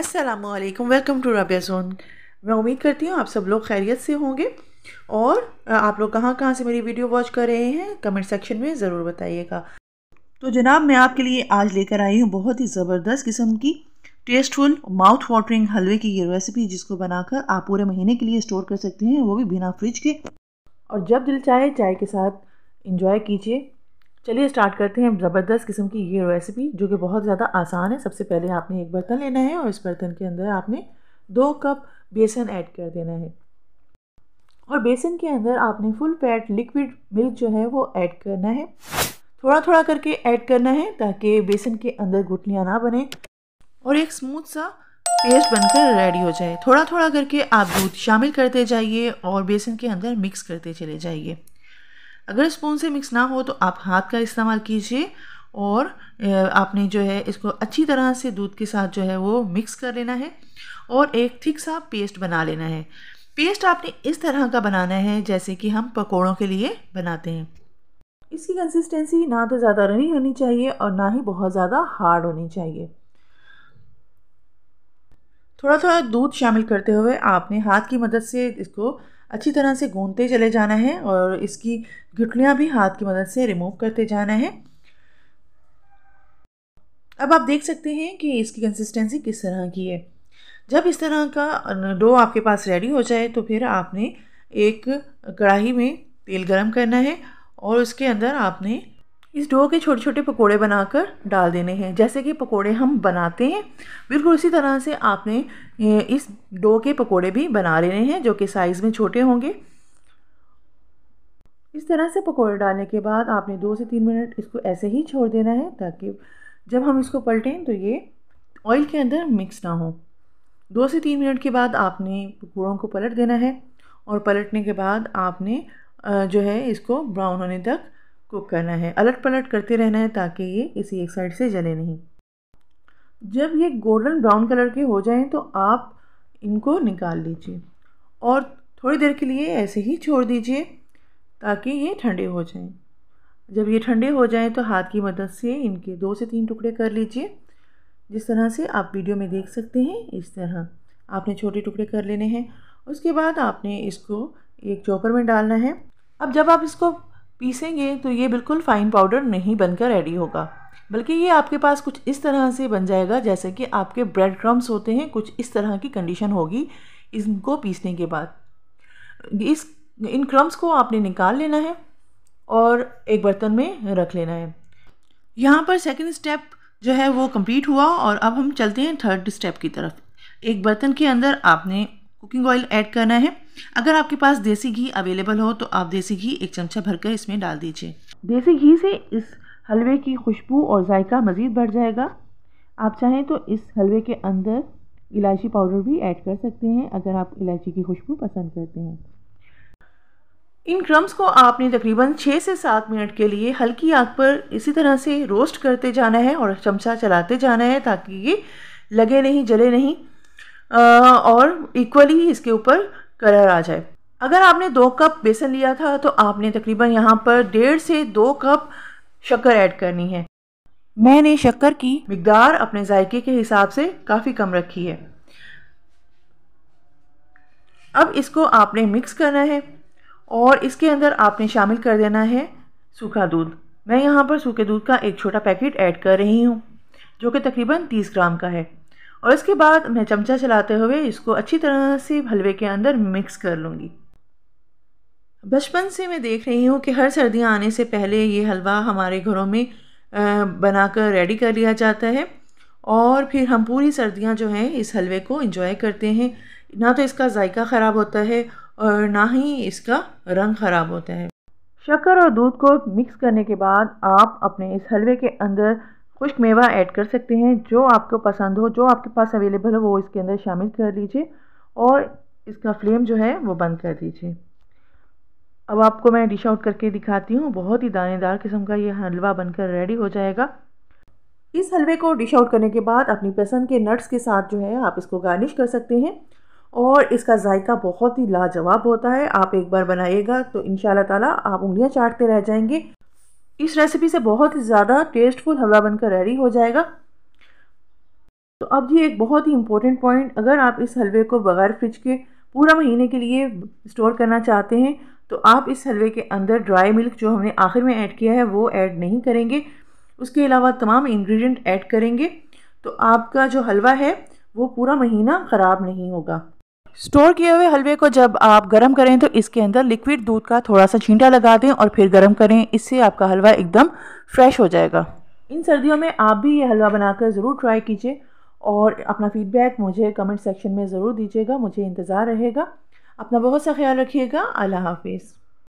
असलकम welcome to Rabia zone मैं उम्मीद करती हूँ आप सब लोग खैरियत से होंगे और आप लोग कहाँ कहाँ से मेरी वीडियो वॉच कर रहे हैं कमेंट सेक्शन में ज़रूर बताइएगा तो जनाब मैं आपके लिए आज लेकर आई हूँ बहुत ही ज़बरदस्त किस्म की टेस्टफुल माउथ वाटरिंग हलवे की ये रेसिपी जिसको बनाकर आप पूरे महीने के लिए स्टोर कर सकते हैं वो भी बिना फ्रिज के और जब दिल चाहे चाय के साथ इंजॉय कीजिए चलिए स्टार्ट करते हैं ज़बरदस्त किस्म की ये रेसिपी जो कि बहुत ज़्यादा आसान है सबसे पहले आपने एक बर्तन लेना है और इस बर्तन के अंदर आपने दो कप बेसन ऐड कर देना है और बेसन के अंदर आपने फुल फैट लिक्विड मिल्क जो है वो ऐड करना है थोड़ा थोड़ा करके ऐड करना है ताकि बेसन के अंदर गुटलियाँ ना बने और एक स्मूथ सा पेस्ट बनकर रेडी हो जाए थोड़ा थोड़ा करके आप दूध शामिल करते जाइए और बेसन के अंदर मिक्स करते चले जाइए अगर स्पून से मिक्स ना हो तो आप हाथ का इस्तेमाल कीजिए और आपने जो है इसको अच्छी तरह से दूध के साथ जो है वो मिक्स कर लेना है और एक थिक सा पेस्ट बना लेना है पेस्ट आपने इस तरह का बनाना है जैसे कि हम पकौड़ों के लिए बनाते हैं इसकी कंसिस्टेंसी ना तो ज़्यादा रनी होनी चाहिए और ना ही बहुत ज़्यादा हार्ड होनी चाहिए थोड़ा थोड़ा दूध शामिल करते हुए आपने हाथ की मदद से इसको अच्छी तरह से गूंदते चले जाना है और इसकी घुटनियाँ भी हाथ की मदद से रिमूव करते जाना है अब आप देख सकते हैं कि इसकी कंसिस्टेंसी किस तरह की है जब इस तरह का डो आपके पास रेडी हो जाए तो फिर आपने एक कढ़ाई में तेल गरम करना है और उसके अंदर आपने इस डो के छोटे छोटे पकोड़े बनाकर डाल देने हैं जैसे कि पकोड़े हम बनाते हैं बिल्कुल उसी तरह से आपने इस डो के पकोड़े भी बना लेने हैं जो कि साइज़ में छोटे होंगे इस तरह से पकोड़े डालने के बाद आपने दो से तीन मिनट इसको ऐसे ही छोड़ देना है ताकि जब हम इसको पलटें तो ये ऑयल के अंदर मिक्स ना हो दो से तीन मिनट के बाद आपने पकौड़ों को पलट देना है और पलटने के बाद आपने जो है इसको ब्राउन होने तक कुक करना है अलट पलट करते रहना है ताकि ये किसी एक साइड से जले नहीं जब ये गोल्डन ब्राउन कलर के हो जाएं तो आप इनको निकाल लीजिए और थोड़ी देर के लिए ऐसे ही छोड़ दीजिए ताकि ये ठंडे हो जाएं जब ये ठंडे हो जाएं तो हाथ की मदद से इनके दो से तीन टुकड़े कर लीजिए जिस तरह से आप वीडियो में देख सकते हैं इस तरह आपने छोटे टुकड़े कर लेने हैं उसके बाद आपने इसको एक चॉपर में डालना है अब जब आप इसको पीसेंगे तो ये बिल्कुल फ़ाइन पाउडर नहीं बनकर रेडी होगा बल्कि ये आपके पास कुछ इस तरह से बन जाएगा जैसे कि आपके ब्रेड क्रम्स होते हैं कुछ इस तरह की कंडीशन होगी इनको पीसने के बाद इस इन क्रम्स को आपने निकाल लेना है और एक बर्तन में रख लेना है यहाँ पर सेकंड स्टेप जो है वो कंप्लीट हुआ और अब हम चलते हैं थर्ड स्टेप की तरफ एक बर्तन के अंदर आपने कुकिंग ऑयल ऐड करना है अगर आपके पास देसी घी अवेलेबल हो तो आप देसी घी एक चमचा भरकर इसमें डाल दीजिए देसी घी से इस हलवे की खुशबू और जायका मज़ीद बढ़ जाएगा आप चाहें तो इस हलवे के अंदर इलायची पाउडर भी ऐड कर सकते हैं अगर आप इलायची की खुशबू पसंद करते हैं इन क्रम्स को आपने तकरीबन छः से सात मिनट के लिए हल्की आग पर इसी तरह से रोस्ट करते जाना है और चमचा चलाते जाना है ताकि ये लगे नहीं जले नहीं और इक्वली इसके ऊपर कलर आ जाए अगर आपने दो कप बेसन लिया था तो आपने तकरीबन यहाँ पर डेढ़ से दो कप शक्कर ऐड करनी है मैंने शक्कर की मकदार अपने जायके के हिसाब से काफ़ी कम रखी है अब इसको आपने मिक्स करना है और इसके अंदर आपने शामिल कर देना है सूखा दूध मैं यहाँ पर सूखे दूध का एक छोटा पैकेट ऐड कर रही हूँ जो कि तकरीबन 30 ग्राम का है और इसके बाद मैं चमचा चलाते हुए इसको अच्छी तरह से हलवे के अंदर मिक्स कर लूँगी बचपन से मैं देख रही हूँ कि हर सर्दियाँ आने से पहले ये हलवा हमारे घरों में बनाकर रेडी कर लिया जाता है और फिर हम पूरी सर्दियाँ जो हैं इस हलवे को इंजॉय करते हैं ना तो इसका जायका ख़राब होता है और ना ही इसका रंग ख़राब होता है शक्कर और दूध को मिक्स करने के बाद आप अपने इस हलवे के अंदर खुश्क मेवा ऐड कर सकते हैं जो आपको पसंद हो जो आपके पास अवेलेबल हो वो इसके अंदर शामिल कर लीजिए और इसका फ्लेम जो है वो बंद कर दीजिए अब आपको मैं डिश आउट करके दिखाती हूँ बहुत ही दानेदार किस्म का ये हलवा बनकर रेडी हो जाएगा इस हलवे को डिश आउट करने के बाद अपनी पसंद के नट्स के साथ जो है आप इसको गार्निश कर सकते हैं और इसका जायका बहुत ही लाजवाब होता है आप एक बार बनाइएगा तो इन ताला आप उंगलियां चाटते रह जाएंगे इस रेसिपी से बहुत ही ज़्यादा टेस्टफुल हलवा बनकर रेडी हो जाएगा तो अब ये एक बहुत ही इंपॉर्टेंट पॉइंट अगर आप इस हलवे को बगैर फ्रिज के पूरा महीने के लिए स्टोर करना चाहते हैं तो आप इस हलवे के अंदर ड्राई मिल्क जो हमने आखिर में ऐड किया है वो ऐड नहीं करेंगे उसके अलावा तमाम इंग्रेडिएंट ऐड करेंगे तो आपका जो हलवा है वो पूरा महीना ख़राब नहीं होगा स्टोर किए हुए हलवे को जब आप गर्म करें तो इसके अंदर लिक्विड दूध का थोड़ा सा छींटा लगा दें और फिर गर्म करें इससे आपका हलवा एकदम फ्रेश हो जाएगा इन सर्दियों में आप भी ये हलवा बनाकर ज़रूर ट्राई कीजिए और अपना फीडबैक मुझे कमेंट सेक्शन में ज़रूर दीजिएगा मुझे इंतज़ार रहेगा अपना बहुत सा ख्याल रखिएगा अल्लाह हाफिज़